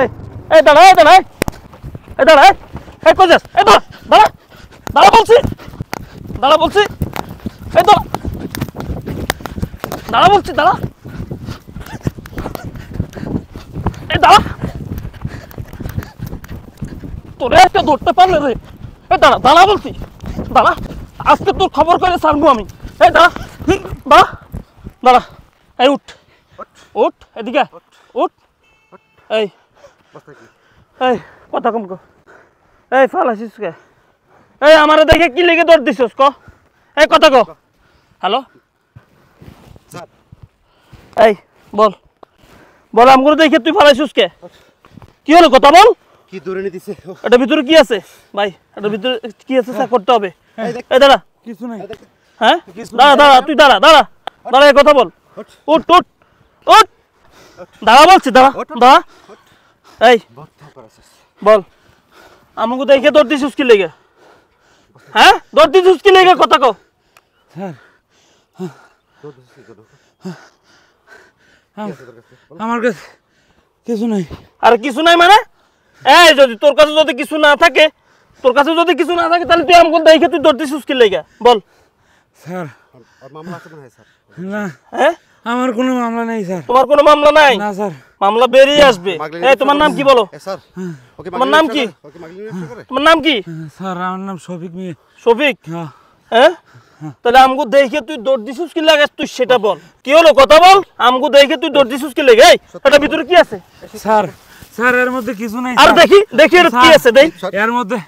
এই এই দাঁড়া এই দাঁড়া এই দাঁড়া এই কই যাস এই দাঁড়া দাঁড়া দাঁড়া বলছি দাঁড়া বলছি এই দাঁড়া দাঁড়া বলছি দাঁড়া এই দাঁড়া তোরে একটা ধরতে পারলে রে এই দাঁড়া দাঁড়া বলছি দাঁড়া আজকে তোর খবর করে সারবো আমি এই দাঁড়া দাঁড়া দাঁড়া এই উঠ উঠ এদিকে উঠ উঠ এই এই কথা কম কে এই আমার দেখে কি লেগে ক এই কথা ক হ্যালো এই বল বল আমগুলো দেখে তুই কে আচ্ছা। কি হলো কথা বল কি এটা ভিতরে কি আছে ভাই এটা ভিতরে কি আছে করতে হবে এই দাঁড়া কিছু নাই হ্যাঁ দাঁড়া দাঁড়া তুই দাঁড়া দাঁড়া দাঁড়া কথা বল উঠ উঠ উঠ দাঁড়া বলছি দাঁড়া দাঁড়া এই বল আমাকে দেখে দর্দি দিছিস কি লেগে হ্যাঁ দর্দি দিছিস কি লেগে কথা কো আমার কাছে কিছু নাই আর কিছু নাই মানে এই যদি তোর কাছে যদি কিছু না থাকে তোর কাছে যদি কিছু না থাকে তাহলে তুই আমাকে দেখে তুই দর্দি দিছিস কি লেগে বল স্যার না স্যার আমার কোনো মামলা নাই স্যার তোমার কোনো মামলা নাই না স্যার মামলা বেরিয়ে আসবে এই হ্যাঁ, হ্যাঁ। তোমার নাম কি বলো তোমার নাম কি তোমার নাম কি স্যার আমার নাম শফিক মিয়া শফিক হ্যাঁ।, হ্যাঁ তাহলে আমগো দেখে তুই দৌড় দিছিস কি লাগাস তুই সেটা বল কি হলো কথা বল আমগো দেখে তুই দৌড় দিছিস কি লাগাই এটা ভিতরে কি আছে স্যার স্যার এর মধ্যে কিছু নাই আর দেখি দেখি এর কি আছে দেই এর মধ্যে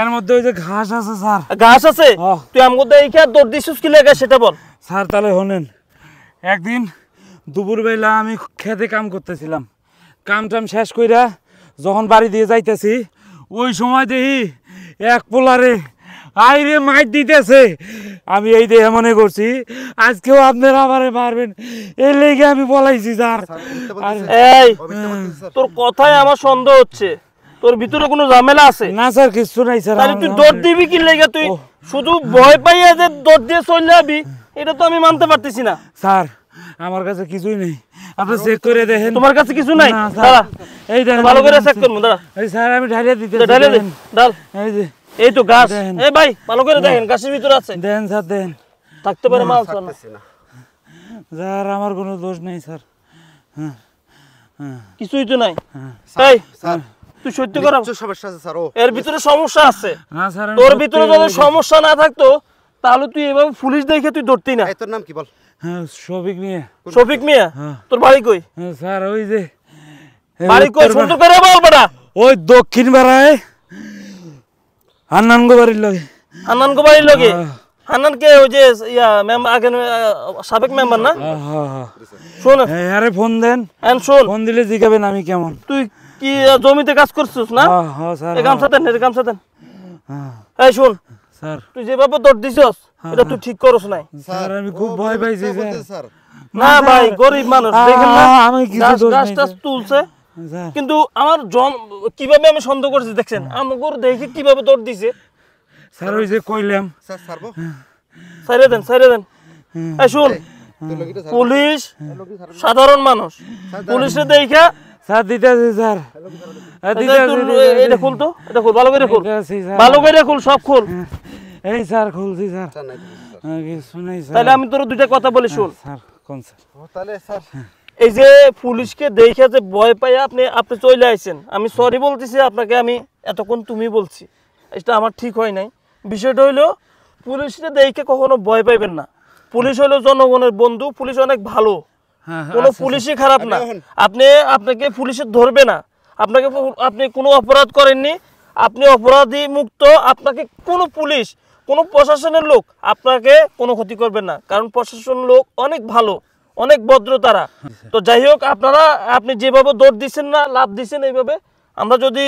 এর মধ্যে ওই যে ঘাস আছে স্যার ঘাস আছে তুই আমগো দেখে দৌড় দিছিস কি লাগাস সেটা বল স্যার তাহলে হনেন একদিন দুপুরবেলা আমি খেতে কাম করতেছিলাম কাম টাম শেষ কইরা যখন বাড়ি দিয়ে যাইতেছি ওই সময় দেখি এক পোলারে আইরে মাইট দিতেছে আমি এই দেহে মনে করছি আজকেও আপনারা আবার মারবেন এই লেগে আমি বলাইছি স্যার এই তোর কথায় আমার সন্দেহ হচ্ছে তোর ভিতরে কোনো ঝামেলা আছে না স্যার কিছু নাই স্যার তাহলে তুই দৌড় দিবি কি লেগে তুই শুধু ভয় পাইয়া যে দৌড় দিয়ে চলে যাবি এটা তো আমি মানতে পারতেছি না স্যার আমার কাছে কিছুই নেই আপনি চেক করে দেখেন তোমার কাছে কিছু নাই দাঁড়া এই দেখেন ভালো করে চেক করুন দাঁড়া এই স্যার আমি ঢালিয়ে দিতে ঢালিয়ে দেন ডাল এই যে এই তো গাছ এই ভাই ভালো করে দেখেন গাছের ভিতরে আছে দেন স্যার দেন থাকতে পারে মাল না স্যার আমার কোনো দোষ নাই স্যার হ্যাঁ, হ্যাঁ। কিছুই তো নাই হ্যাঁ, এই স্যার তুই সত্যি করা স্যার এর ভিতরে সমস্যা আছে না স্যার তোর ভিতরে যদি সমস্যা না থাকতো তাহলে তুই এভাবে পুলিশ দেখে তুই ধরতি না তোর নাম কি বল হ্যাঁ, শফিক মিয়া শফিক মিয়া হ্যাঁ। তোর বাড়ি কই হ্যাঁ, স্যার ওই যে বাড়ি কই সুন্দর করে বল বড়া ওই দক্ষিণ লগে লগে কে ওই যে ইয়া আগে সাবেক মেম্বার না শোন আরে ফোন দেন শোন ফোন দিলে আমি কেমন তুই কি জমিতে কাজ করছিস না হ্যাঁ স্যার গামছা দেন গামছা দেন এই শোন স্যার তুই যেভাবে দর দিছস হ্যাঁ, এটা তুই হ্যাঁ। ঠিক করছ নাই স্যার আমি খুব ভয় পাইছি স্যার না ভাই গরিব মানুষ দেখেন না আমি কিছু তুলছে কিন্তু আমার কিভাবে আমি সন্দেহ করছি দেখছেন হ্যাঁ। দেখে কিভাবে দিছে স্যার ওই যে কইলাম স্যার দেন দেন এই শুন পুলিশ সাধারণ মানুষ পুলিশে দেখা স্যার স্যার এটা খুল তো এটা খুল ভালো করে খুল ভালো করে খুল সব খুল এই স্যার খুলছি স্যার হ্যাঁ, তাহলে আমি তোর দুইটা কথা বলি শুন হ্যাঁ, স্যার কোন স্যার তাহলে স্যার এই যে পুলিশকে দেখে যে ভয় পাই আপনি আপনি চলে আইছেন আমি সরি বলতেছি আপনাকে আমি এতক্ষণ তুমি বলছি এটা আমার ঠিক হয় নাই বিষয়টা হইলো পুলিশকে দেখে কখনো ভয় পাইবেন না পুলিশ হলো জনগণের বন্ধু পুলিশ অনেক ভালো হ্যাঁ, কোনো আচ্ছা, আচ্ছা। পুলিশই খারাপ না আপনি আপনাকে পুলিশে ধরবে না আপনাকে আপনি কোনো অপরাধ করেননি আপনি অপরাধী মুক্ত আপনাকে কোনো পুলিশ কোনো প্রশাসনের লোক আপনাকে কোনো ক্ষতি করবে না কারণ প্রশাসন লোক অনেক ভালো অনেক ভদ্র তারা তো যাই হোক আপনারা আপনি যেভাবে দৌড় দিচ্ছেন না লাভ দিচ্ছেন এইভাবে আমরা যদি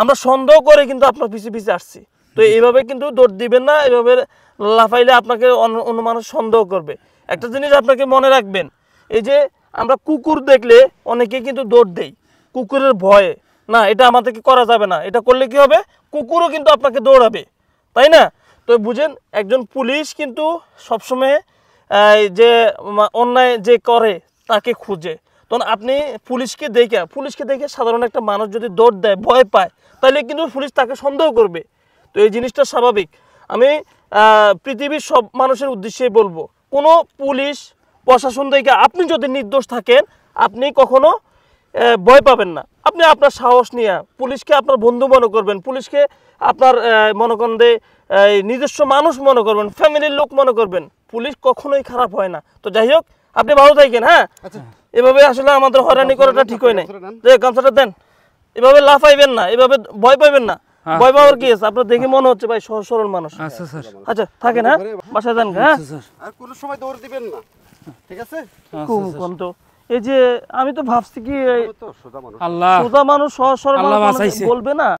আমরা সন্দেহ করে কিন্তু আপনার পিছিয়ে পিছিয়ে আসছি তো এইভাবে কিন্তু দৌড় দিবেন না এইভাবে লাফাইলে আপনাকে অন্য মানুষ সন্দেহ করবে একটা জিনিস আপনাকে মনে রাখবেন এই যে আমরা কুকুর দেখলে অনেকে কিন্তু দৌড় দেই কুকুরের ভয়ে না এটা আমাদেরকে করা যাবে না এটা করলে কি হবে কুকুরও কিন্তু আপনাকে দৌড়াবে তাই না তো বুঝেন একজন পুলিশ কিন্তু সবসময় যে অন্যায় যে করে তাকে খুঁজে তখন আপনি পুলিশকে দেখে পুলিশকে দেখে সাধারণ একটা মানুষ যদি দৌড় দেয় ভয় পায় তাহলে কিন্তু পুলিশ তাকে সন্দেহ করবে তো এই জিনিসটা স্বাভাবিক আমি পৃথিবীর সব মানুষের উদ্দেশ্যে বলবো কোনো পুলিশ প্রশাসন দেখে আপনি যদি নির্দোষ থাকেন আপনি কখনো ভয় পাবেন না আপনি আপনার সাহস নিয়ে পুলিশকে আপনার বন্ধু মনে করবেন পুলিশকে আপনার মনে করেন যে নিজস্ব মানুষ মনে করবেন ফ্যামিলির লোক মনে করবেন পুলিশ কখনোই খারাপ হয় না তো যাই হোক আপনি ভালো থাকেন হ্যাঁ আচ্ছা। এভাবে আসলে আমাদের হরানি করাটা ঠিক হয় নাই যে গামছাটা দেন এভাবে লাফাইবেন না এভাবে ভয় পাইবেন না হ্যাঁ। ভয় পাওয়ার কি আছে আপনার দেখে মনে হচ্ছে ভাই সহজ সরল মানুষ আচ্ছা আচ্ছা থাকেন হ্যাঁ আচ্ছা, বাসায় যান হ্যাঁ আচ্ছা, আর কোনো সময় দৌড় দিবেন না ঠিক আছে খুব কম তো এই যে আমি তো ভাবছি কি আল্লাহ সোজা মানুষ সহজ সরল বলবে না